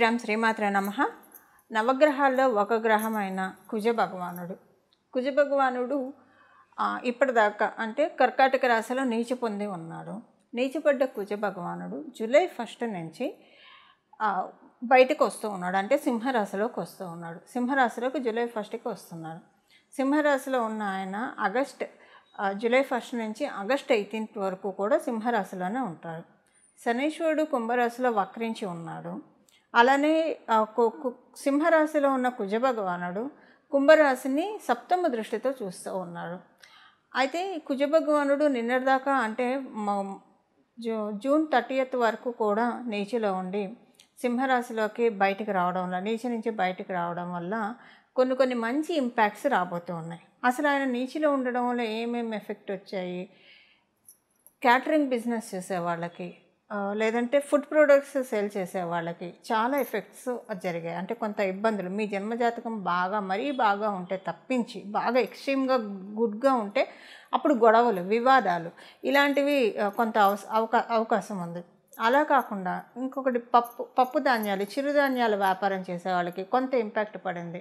శ్రీరామ్ శ్రీమాత్ర నమ నవగ్రహాల్లో ఒక అయిన కుజ భగవానుడు కుజ భగవానుడు ఇప్పటిదాకా అంటే కర్కాటక రాశిలో నీచి పొంది ఉన్నాడు నీచిపడ్డ కుజ భగవానుడు జూలై ఫస్ట్ నుంచి బయటకు వస్తూ ఉన్నాడు అంటే సింహరాశిలోకి వస్తూ ఉన్నాడు సింహరాశిలోకి జూలై ఫస్ట్కి వస్తున్నాడు సింహరాశిలో ఉన్న ఆయన ఆగస్ట్ జూలై ఫస్ట్ నుంచి ఆగస్ట్ ఎయిటీన్త్ వరకు కూడా సింహరాశిలోనే ఉంటాడు శనీశ్వరుడు కుంభరాశిలో వక్రించి ఉన్నాడు అలానే సింహరాశిలో ఉన్న కుజభగవానుడు కుంభరాశిని సప్తమ దృష్టితో చూస్తూ ఉన్నాడు అయితే కుజభగవానుడు భగవానుడు నిన్నటిదాకా అంటే జూ జూన్ థర్టీయత్ వరకు కూడా నీచిలో ఉండి సింహరాశిలోకి బయటికి రావడం వల్ల నీచి నుంచి బయటికి రావడం వల్ల కొన్ని కొన్ని మంచి ఇంపాక్ట్స్ రాబోతూ ఉన్నాయి అసలు ఆయన నీచిలో ఉండడం వల్ల ఏమేమి ఎఫెక్ట్ వచ్చాయి క్యాటరింగ్ బిజినెస్ చేసే వాళ్ళకి లేదంటే ఫుడ్ ప్రోడక్ట్స్ సేల్ చేసే వాళ్ళకి చాలా ఎఫెక్ట్స్ జరిగాయి అంటే కొంత ఇబ్బందులు మీ జన్మజాతకం బాగా మరీ బాగా ఉంటే తప్పించి బాగా ఎక్స్ట్రీమ్గా గుడ్గా ఉంటే అప్పుడు గొడవలు వివాదాలు ఇలాంటివి కొంత అవకా అవకాశం ఉంది అలా కాకుండా ఇంకొకటి పప్పు పప్పు ధాన్యాలు చిరుధాన్యాలు వ్యాపారం చేసే వాళ్ళకి కొంత ఇంపాక్ట్ పడింది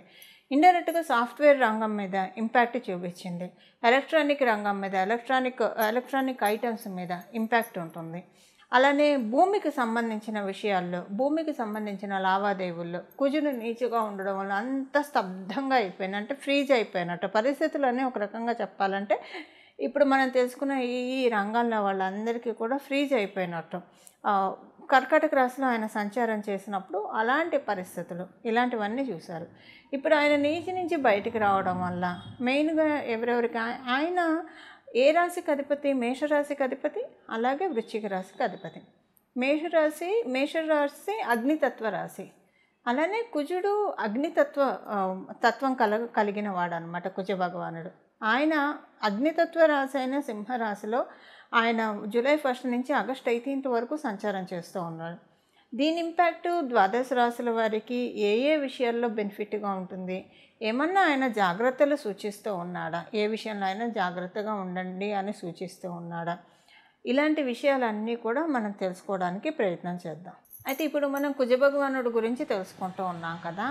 ఇండైరెక్ట్గా సాఫ్ట్వేర్ రంగం మీద ఇంపాక్ట్ చూపించింది ఎలక్ట్రానిక్ రంగం మీద ఎలక్ట్రానిక్ ఎలక్ట్రానిక్ ఐటమ్స్ మీద ఇంపాక్ట్ ఉంటుంది అలానే భూమికి సంబంధించిన విషయాల్లో భూమికి సంబంధించిన లావాదేవీల్లో కుజుడు నీచుగా ఉండడం వల్ల అంత స్తబ్దంగా అయిపోయింది అంటే ఫ్రీజ్ అయిపోయినట్టు పరిస్థితులనే ఒక రకంగా చెప్పాలంటే ఇప్పుడు మనం తెలుసుకున్న ఈ రంగాల్లో వాళ్ళందరికీ కూడా ఫ్రీజ్ అయిపోయినట్టు కర్కాటక రాశిలో ఆయన సంచారం చేసినప్పుడు అలాంటి పరిస్థితులు ఇలాంటివన్నీ చూశారు ఇప్పుడు ఆయన నీచి నుంచి బయటికి రావడం వల్ల మెయిన్గా ఎవరెవరికి ఆయన ఏ రాశికి అధిపతి మేషరాశికి అధిపతి అలాగే వృశ్చిక రాశికి అధిపతి మేషరాశి మేషరాశి అగ్నితత్వ రాశి అలానే కుజుడు అగ్నితత్వ తత్వం కల కలిగిన అనమాట కుజ భగవానుడు ఆయన అగ్నితత్వ రాశి అయిన సింహరాశిలో ఆయన జూలై ఫస్ట్ నుంచి ఆగస్ట్ ఎయిటీన్త్ వరకు సంచారం చేస్తూ ఉన్నాడు దీని ఇంపాక్టు ద్వాదశ రాశుల వారికి ఏ ఏ విషయాల్లో బెనిఫిట్గా ఉంటుంది ఏమన్నా ఆయన జాగ్రత్తలు సూచిస్తూ ఉన్నాడా ఏ విషయంలో అయినా జాగ్రత్తగా ఉండండి అని సూచిస్తూ ఉన్నాడా ఇలాంటి విషయాలన్నీ కూడా మనం తెలుసుకోవడానికి ప్రయత్నం చేద్దాం అయితే ఇప్పుడు మనం కుజ భగవానుడు గురించి తెలుసుకుంటూ ఉన్నాం కదా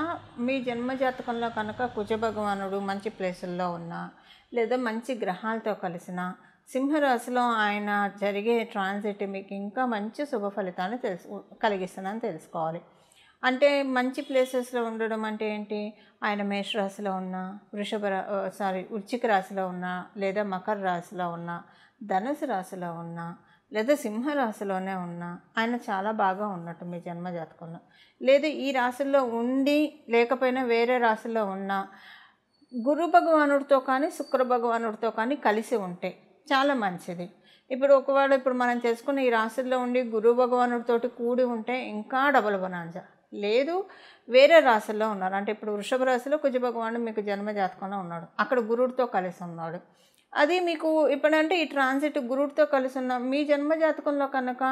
మీ జన్మజాతకంలో కనుక కుజ భగవానుడు మంచి ప్లేసుల్లో ఉన్నా లేదా మంచి గ్రహాలతో కలిసినా సింహరాశిలో ఆయన జరిగే ట్రాన్సిట్ మీకు ఇంకా మంచి శుభ ఫలితాన్ని తెలుసు కలిగిస్తుందని తెలుసుకోవాలి అంటే మంచి ప్లేసెస్లో ఉండడం అంటే ఏంటి ఆయన మేషరాశిలో ఉన్న వృషభ సారీ వృచ్చిక రాశిలో ఉన్నా లేదా మకర రాశిలో ఉన్న ధనుసు రాశిలో ఉన్నా లేదా సింహరాశిలోనే ఉన్న ఆయన చాలా బాగా ఉన్నట్టు మీ జన్మ జాతకంలో లేదా ఈ రాశుల్లో ఉండి లేకపోయినా వేరే రాశుల్లో ఉన్న గురు భగవానుడితో కానీ శుక్ర భగవానుడితో కానీ కలిసి ఉంటే చాలా మంచిది ఇప్పుడు ఒకవేళ ఇప్పుడు మనం చేసుకున్న ఈ రాశుల్లో ఉండి గురువు భగవానుడితోటి కూడి ఉంటే ఇంకా డబల్ బొనాంజా లేదు వేరే రాశుల్లో ఉన్నారు అంటే ఇప్పుడు వృషభ రాశిలో కుజ భగవానుడు మీకు జన్మ జాతకంలో ఉన్నాడు అక్కడ గురుడితో కలిసి ఉన్నాడు అది మీకు ఇప్పుడంటే ఈ ట్రాన్సిట్ గురుడితో కలిసి ఉన్న మీ జన్మ జాతకంలో కనుక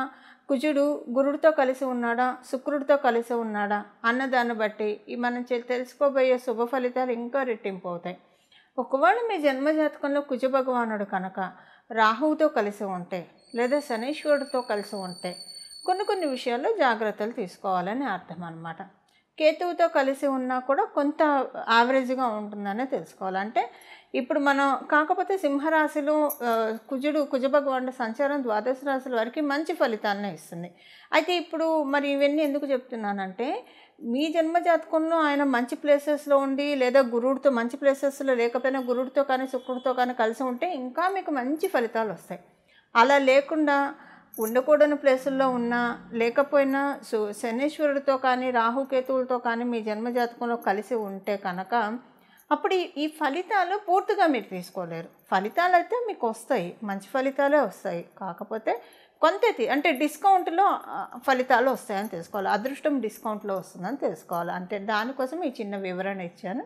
కుజుడు గురుడితో కలిసి ఉన్నాడా శుక్రుడితో కలిసి ఉన్నాడా అన్నదాన్ని బట్టి మనం తెలుసుకోబోయే శుభ ఫలితాలు ఇంకా రెట్టింపు అవుతాయి ఒకవేళ మీ జన్మజాతకంలో కుజ భగవానుడు కనుక రాహువుతో కలిసి ఉంటే లేదా శనీశ్వరుడితో కలిసి ఉంటే కొన్ని కొన్ని విషయాల్లో జాగ్రత్తలు తీసుకోవాలని అర్థం అన్నమాట కేతువుతో కలిసి ఉన్నా కూడా కొంత యావరేజ్గా ఉంటుందనే తెలుసుకోవాలి అంటే ఇప్పుడు మనం కాకపోతే సింహరాశులు కుజుడు కుజభగవాడు సంచారం ద్వాదశ రాశుల వరకు మంచి ఫలితాలనే ఇస్తుంది అయితే ఇప్పుడు మరి ఇవన్నీ ఎందుకు చెప్తున్నానంటే మీ జన్మజాతకంలో ఆయన మంచి ప్లేసెస్లో ఉండి లేదా గురుడితో మంచి ప్లేసెస్లో లేకపోయినా గురుడితో కానీ శుక్రుడితో కానీ కలిసి ఉంటే ఇంకా మీకు మంచి ఫలితాలు వస్తాయి అలా లేకుండా ఉండకూడని ప్లేసుల్లో ఉన్నా లేకపోయినా సు శనీశ్వరుడితో కానీ రాహుకేతువులతో కానీ మీ జన్మజాతకంలో కలిసి ఉంటే కనుక అప్పుడు ఈ ఫలితాలు పూర్తిగా మీరు తీసుకోలేరు ఫలితాలు అయితే మీకు వస్తాయి మంచి ఫలితాలే వస్తాయి కాకపోతే కొంత అంటే డిస్కౌంట్లో ఫలితాలు వస్తాయని తెలుసుకోవాలి అదృష్టం డిస్కౌంట్లో వస్తుందని తెలుసుకోవాలి అంటే దానికోసం ఈ చిన్న వివరణ ఇచ్చాను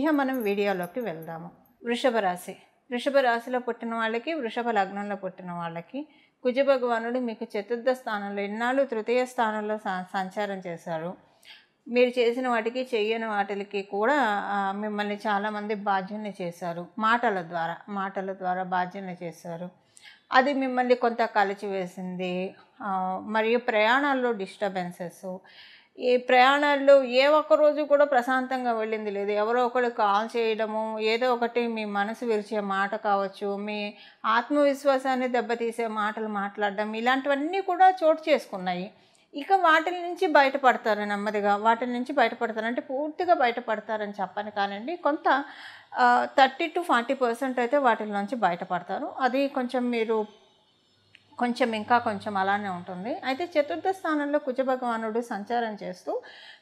ఇక మనం వీడియోలోకి వెళ్దాము వృషభ రాశి వృషభ రాశిలో పుట్టిన వాళ్ళకి వృషభ లగ్నంలో పుట్టిన వాళ్ళకి కుజ భగవానుడు మీకు చతుర్థ స్థానంలో ఎన్నాళ్ళు తృతీయ స్థానంలో సంచారం చేశారు మీరు చేసిన వాటికి చేయని వాటికి కూడా మిమ్మల్ని చాలామంది బాధ్యుల్ని చేశారు మాటల ద్వారా మాటల ద్వారా బాధ్యుల్ని చేశారు అది మిమ్మల్ని కొంత కలిచివేసింది మరియు ప్రయాణాల్లో డిస్టర్బెన్సెస్ ఈ ప్రయాణాల్లో ఏ ఒక్క రోజు కూడా ప్రశాంతంగా వెళ్ళింది లేదు ఎవరో ఒకరు కాల్ చేయడము ఏదో ఒకటి మీ మనసు విరిచే మాట కావచ్చు మీ ఆత్మవిశ్వాసాన్ని దెబ్బతీసే మాటలు మాట్లాడడం ఇలాంటివన్నీ కూడా చోటు చేసుకున్నాయి ఇక వాటి నుంచి బయటపడతారు నెమ్మదిగా వాటి నుంచి బయటపడతారు అంటే పూర్తిగా బయటపడతారని చెప్పని కానండి కొంత థర్టీ టు ఫార్టీ పర్సెంట్ అయితే వాటి నుంచి బయటపడతారు అది కొంచెం మీరు కొంచెం ఇంకా కొంచెం అలానే ఉంటుంది అయితే చతుర్థ స్థానంలో కుజ భగవానుడు సంచారం చేస్తూ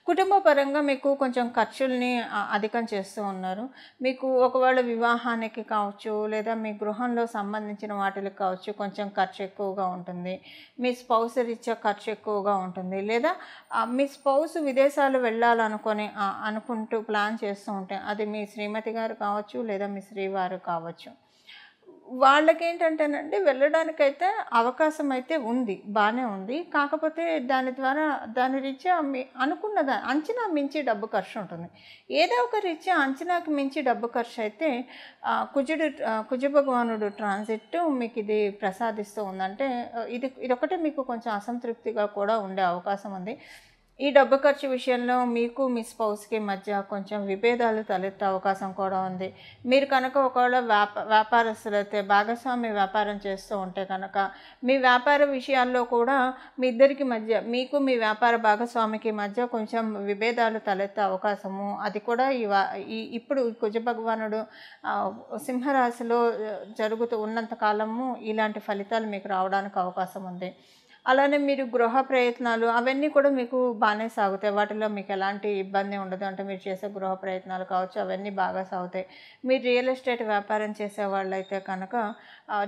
కుటుంబ పరంగా మీకు కొంచెం ఖర్చుల్ని అధికం చేస్తూ ఉన్నారు మీకు ఒకవేళ వివాహానికి కావచ్చు లేదా మీ గృహంలో సంబంధించిన వాటికి కావచ్చు కొంచెం ఖర్చు ఎక్కువగా ఉంటుంది మీ స్పౌస్ రీత్యా ఖర్చు ఎక్కువగా ఉంటుంది లేదా మీ స్పౌస్ విదేశాలు వెళ్ళాలనుకొని అనుకుంటూ ప్లాన్ చేస్తూ ఉంటే అది మీ శ్రీమతి గారు కావచ్చు లేదా మీ శ్రీవారు కావచ్చు వాళ్ళకేంటంటేనండి వెళ్ళడానికైతే అవకాశం అయితే ఉంది బాగానే ఉంది కాకపోతే దాని ద్వారా దాని రీత్యా మీ అనుకున్న దా అంచనా మించి డబ్బు ఖర్చు ఉంటుంది ఏదో ఒక రీత్యా అంచనాకు మించి డబ్బు ఖర్చు అయితే కుజుడు కుజ భగవానుడు ట్రాన్సిట్ మీకు ఇది ప్రసాదిస్తూ ఉందంటే ఇది ఇదొకటి మీకు కొంచెం అసంతృప్తిగా కూడా ఉండే అవకాశం ఉంది ఈ డబ్బు ఖర్చు విషయంలో మీకు మీ స్పౌస్కి మధ్య కొంచెం విభేదాలు తలెత్తే అవకాశం కూడా ఉంది మీరు కనుక ఒకవేళ వ్యాప వ్యాపారస్తులైతే భాగస్వామి వ్యాపారం చేస్తూ ఉంటే కనుక మీ వ్యాపార విషయాల్లో కూడా మీ ఇద్దరికి మధ్య మీకు మీ వ్యాపార భాగస్వామికి మధ్య కొంచెం విభేదాలు తలెత్తే అవకాశము అది కూడా ఈ ఈ ఇప్పుడు కుజ భగవానుడు సింహరాశిలో జరుగుతూ ఉన్నంత కాలము ఇలాంటి ఫలితాలు మీకు రావడానికి అవకాశం ఉంది అలానే మీరు గృహ ప్రయత్నాలు అవన్నీ కూడా మీకు బాగానే సాగుతాయి వాటిలో మీకు ఎలాంటి ఇబ్బంది ఉండదు అంటే మీరు చేసే గృహ ప్రయత్నాలు కావచ్చు అవన్నీ బాగా సాగుతాయి మీరు రియల్ ఎస్టేట్ వ్యాపారం చేసే వాళ్ళైతే కనుక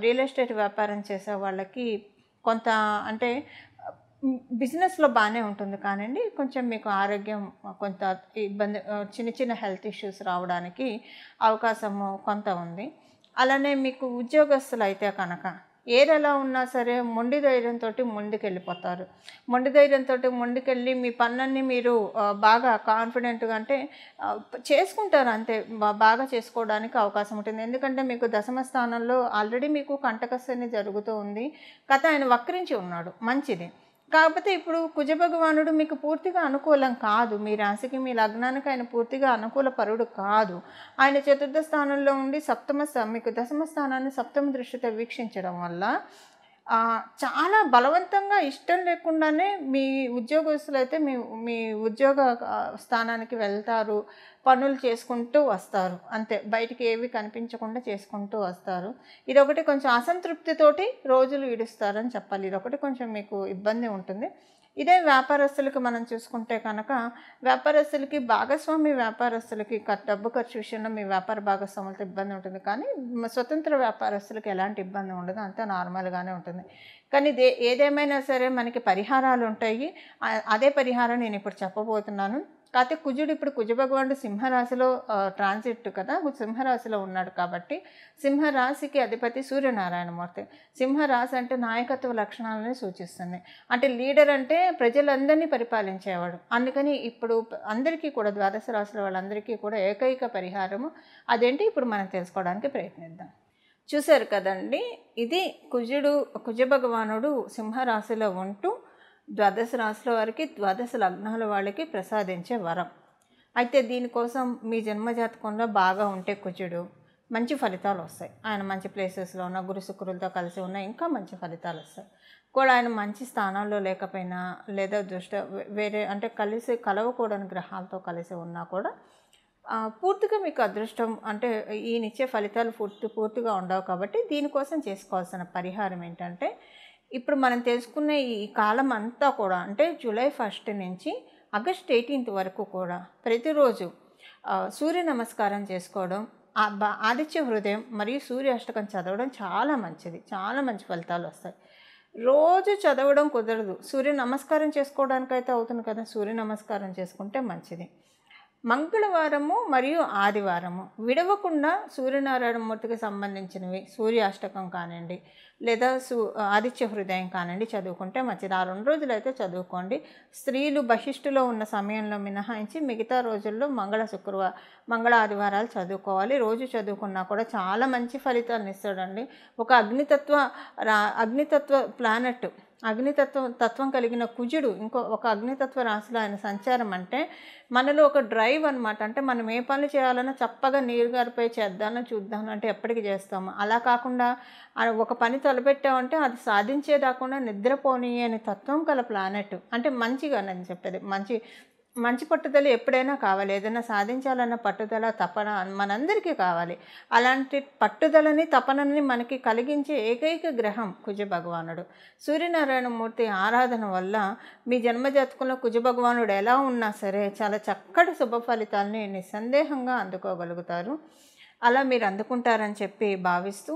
రియల్ ఎస్టేట్ వ్యాపారం చేసే వాళ్ళకి కొంత అంటే బిజినెస్లో బాగానే ఉంటుంది కానండి కొంచెం మీకు ఆరోగ్యం కొంత ఇబ్బంది చిన్న చిన్న హెల్త్ ఇష్యూస్ రావడానికి అవకాశము కొంత ఉంది అలానే మీకు ఉద్యోగస్తులు అయితే కనుక ఏరెలా ఉన్నా సరే మొండి ధైర్యంతో ముందుకెళ్ళిపోతారు మొండి ధైర్యంతో ముందుకెళ్ళి మీ పనులన్నీ మీరు బాగా కాన్ఫిడెంట్గా అంటే చేసుకుంటారు అంతే బాగా చేసుకోవడానికి అవకాశం ఉంటుంది ఎందుకంటే మీకు దశమ స్థానంలో ఆల్రెడీ మీకు కంటకశని జరుగుతూ ఉంది కథ ఆయన వక్రించి ఉన్నాడు మంచిది కాకపోతే ఇప్పుడు కుజ భగవానుడు మీకు పూర్తిగా అనుకూలం కాదు మీ రాశికి మీ లగ్నానికి ఆయన పూర్తిగా అనుకూల పరుడు కాదు ఆయన చతుర్థ స్థానంలో ఉండి సప్తమ మీకు దశమ స్థానాన్ని సప్తమ దృష్టితో వీక్షించడం వల్ల చాలా బలవంతంగా ఇష్టం లేకుండానే మీ ఉద్యోగస్తులు అయితే మీ మీ ఉద్యోగ స్థానానికి వెళ్తారు పనులు చేసుకుంటూ వస్తారు అంతే బయటికి ఏవి కనిపించకుండా చేసుకుంటూ వస్తారు ఇదొకటి కొంచెం అసంతృప్తితోటి రోజులు ఈడుస్తారని చెప్పాలి ఇదొకటి కొంచెం మీకు ఇబ్బంది ఉంటుంది ఇదే వ్యాపారస్తులకు మనం చూసుకుంటే కనుక వ్యాపారస్తులకి భాగస్వామి వ్యాపారస్తులకి డబ్బు ఖర్చు విషయంలో మీ వ్యాపార భాగస్వాములతో ఇబ్బంది ఉంటుంది కానీ స్వతంత్ర వ్యాపారస్తులకు ఎలాంటి ఇబ్బంది ఉండదు అంతా నార్మల్గానే ఉంటుంది కానీ దే ఏదేమైనా సరే మనకి పరిహారాలు ఉంటాయి అదే పరిహారం నేను ఇప్పుడు చెప్పబోతున్నాను కాకపోతే కుజుడు ఇప్పుడు కుజ భగవానుడు సింహరాశిలో ట్రాన్సిట్ కదా సింహరాశిలో ఉన్నాడు కాబట్టి సింహరాశికి అధిపతి సూర్యనారాయణమూర్తి సింహరాశి అంటే నాయకత్వ లక్షణాలని సూచిస్తుంది అంటే లీడర్ అంటే ప్రజలందరినీ పరిపాలించేవాడు అందుకని ఇప్పుడు అందరికీ కూడా ద్వాదశ రాశుల వాళ్ళందరికీ కూడా ఏకైక పరిహారము అదేంటి ఇప్పుడు మనం తెలుసుకోవడానికి ప్రయత్నిద్దాం చూశారు కదండి ఇది కుజుడు కుజ భగవానుడు సింహరాశిలో ఉంటూ ద్వాదశ రాశుల వారికి ద్వాదశ లగ్నాల వాళ్ళకి ప్రసాదించే వరం అయితే దీనికోసం మీ జన్మజాతకంలో బాగా ఉంటే కుజుడు మంచి ఫలితాలు వస్తాయి ఆయన మంచి ప్లేసెస్లో ఉన్న గురు శుక్రులతో కలిసి ఉన్న ఇంకా మంచి ఫలితాలు వస్తాయి కూడా ఆయన మంచి స్థానాల్లో లేకపోయినా లేదా దుష్ట వేరే అంటే కలిసి కలవకూడని గ్రహాలతో కలిసి ఉన్నా కూడా పూర్తిగా మీకు అదృష్టం అంటే ఈయనిచ్చే ఫలితాలు పూర్తి పూర్తిగా ఉండవు కాబట్టి దీనికోసం చేసుకోవాల్సిన పరిహారం ఏంటంటే ఇప్పుడు మనం తెలుసుకున్న ఈ కాలం అంతా కూడా అంటే జూలై ఫస్ట్ నుంచి ఆగస్ట్ ఎయిటీన్త్ వరకు కూడా ప్రతిరోజు సూర్య నమస్కారం చేసుకోవడం ఆదిత్య హృదయం మరియు సూర్యాష్టకం చదవడం చాలా మంచిది చాలా మంచి ఫలితాలు వస్తాయి రోజు చదవడం కుదరదు సూర్య నమస్కారం చేసుకోవడానికైతే అవుతుంది కదా సూర్య నమస్కారం చేసుకుంటే మంచిది మంగళవారము మరియు ఆదివారము విడవకుండా సూర్యనారాయణ మూర్తికి సంబంధించినవి సూర్యాష్టకం కానివ్వండి లేదా సూ ఆదిత్య హృదయం కానివ్వండి చదువుకుంటే మంచిది ఆ రెండు రోజులైతే చదువుకోండి స్త్రీలు బహిష్టులో ఉన్న సమయంలో మినహాయించి మిగతా రోజుల్లో మంగళ శుక్రవారం మంగళ ఆదివారాలు చదువుకోవాలి రోజు చదువుకున్నా కూడా చాలా మంచి ఫలితాన్ని ఇస్తాడండి ఒక అగ్నితత్వ రా అగ్నితత్వ ప్లానెట్ అగ్నితత్వం తత్వం కలిగిన కుజుడు ఇంకో ఒక అగ్నితత్వ రాశిలో ఆయన సంచారం అంటే మనలో ఒక డ్రైవ్ అనమాట అంటే మనం ఏ పనులు చేయాలన్నా చప్పగా నీరు గారిపై చేద్దామని చూద్దామని అంటే ఎప్పటికీ చేస్తాము అలా కాకుండా ఒక పని తలపెట్టామంటే అది సాధించేదాకుండా నిద్రపోనీ అనే తత్వం గల ప్లానెట్ అంటే మంచిగా నేను చెప్పేది మంచి మంచి పట్టుదల ఎప్పుడైనా కావాలి ఏదైనా సాధించాలన్న పట్టుదల తపన మనందరికీ కావాలి అలాంటి పట్టుదలని తపనని మనకి కలిగించే ఏకైక గ్రహం కుజ భగవానుడు సూర్యనారాయణమూర్తి ఆరాధన వల్ల మీ జన్మజాతకంలో కుజ భగవానుడు ఎలా ఉన్నా సరే చాలా చక్కటి శుభ ఫలితాలని నిస్సందేహంగా అందుకోగలుగుతారు అలా మీరు అందుకుంటారని చెప్పి భావిస్తూ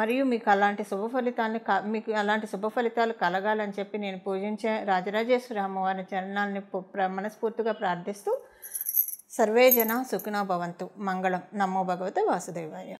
మరియు మీకు అలాంటి శుభ క మీకు అలాంటి శుభ ఫలితాలు కలగాలని చెప్పి నేను పూజించే రాజరాజేశ్వరి అమ్మవారి చరణాలని మనస్ఫూర్తిగా ప్రార్థిస్తూ సర్వే జన సుఖినో భవంతు మంగళం నమో భగవతే వాసుదేవాయ